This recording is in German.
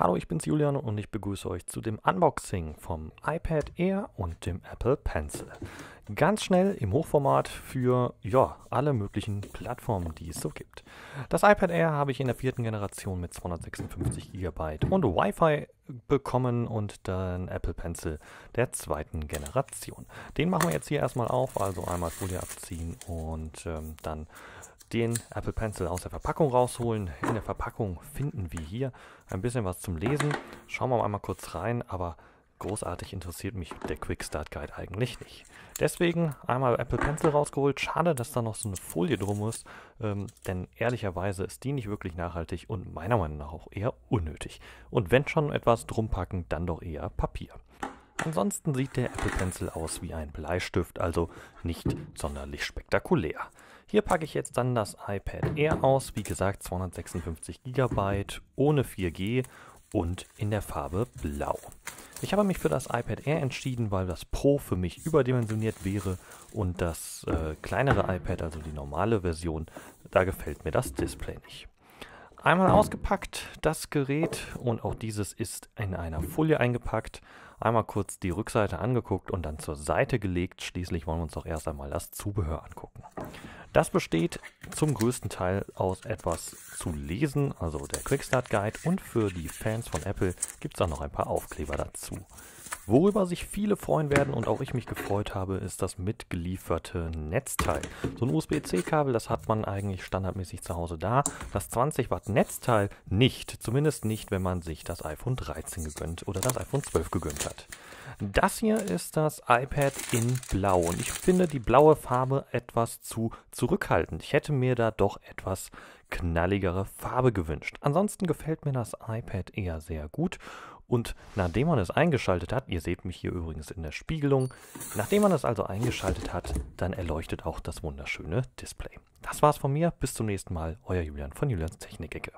Hallo, ich bin's Julian und ich begrüße euch zu dem Unboxing vom iPad Air und dem Apple Pencil. Ganz schnell im Hochformat für ja, alle möglichen Plattformen, die es so gibt. Das iPad Air habe ich in der vierten Generation mit 256 GB und Wi-Fi bekommen und dann Apple Pencil der zweiten Generation. Den machen wir jetzt hier erstmal auf, also einmal Folie abziehen und ähm, dann den Apple Pencil aus der Verpackung rausholen. In der Verpackung finden wir hier ein bisschen was zum Lesen. Schauen wir mal einmal kurz rein, aber großartig interessiert mich der Quick Start Guide eigentlich nicht. Deswegen einmal Apple Pencil rausgeholt. Schade, dass da noch so eine Folie drum ist, ähm, denn ehrlicherweise ist die nicht wirklich nachhaltig und meiner Meinung nach auch eher unnötig. Und wenn schon etwas drum packen, dann doch eher Papier. Ansonsten sieht der Apple Pencil aus wie ein Bleistift, also nicht sonderlich spektakulär. Hier packe ich jetzt dann das iPad Air aus, wie gesagt 256 GB, ohne 4G und in der Farbe Blau. Ich habe mich für das iPad Air entschieden, weil das Pro für mich überdimensioniert wäre und das äh, kleinere iPad, also die normale Version, da gefällt mir das Display nicht. Einmal ausgepackt, das Gerät und auch dieses ist in einer Folie eingepackt. Einmal kurz die Rückseite angeguckt und dann zur Seite gelegt. Schließlich wollen wir uns doch erst einmal das Zubehör angucken. Das besteht zum größten Teil aus etwas zu lesen, also der Quick Start Guide und für die Fans von Apple gibt es auch noch ein paar Aufkleber dazu. Worüber sich viele freuen werden und auch ich mich gefreut habe, ist das mitgelieferte Netzteil. So ein USB-C-Kabel, das hat man eigentlich standardmäßig zu Hause da. Das 20 Watt Netzteil nicht. Zumindest nicht, wenn man sich das iPhone 13 gegönnt oder das iPhone 12 gegönnt hat. Das hier ist das iPad in Blau und ich finde die blaue Farbe etwas zu zurückhaltend. Ich hätte mir da doch etwas knalligere Farbe gewünscht. Ansonsten gefällt mir das iPad eher sehr gut und nachdem man es eingeschaltet hat, ihr seht mich hier übrigens in der Spiegelung, nachdem man es also eingeschaltet hat, dann erleuchtet auch das wunderschöne Display. Das war's von mir, bis zum nächsten Mal, euer Julian von Julians Technik-Ecke.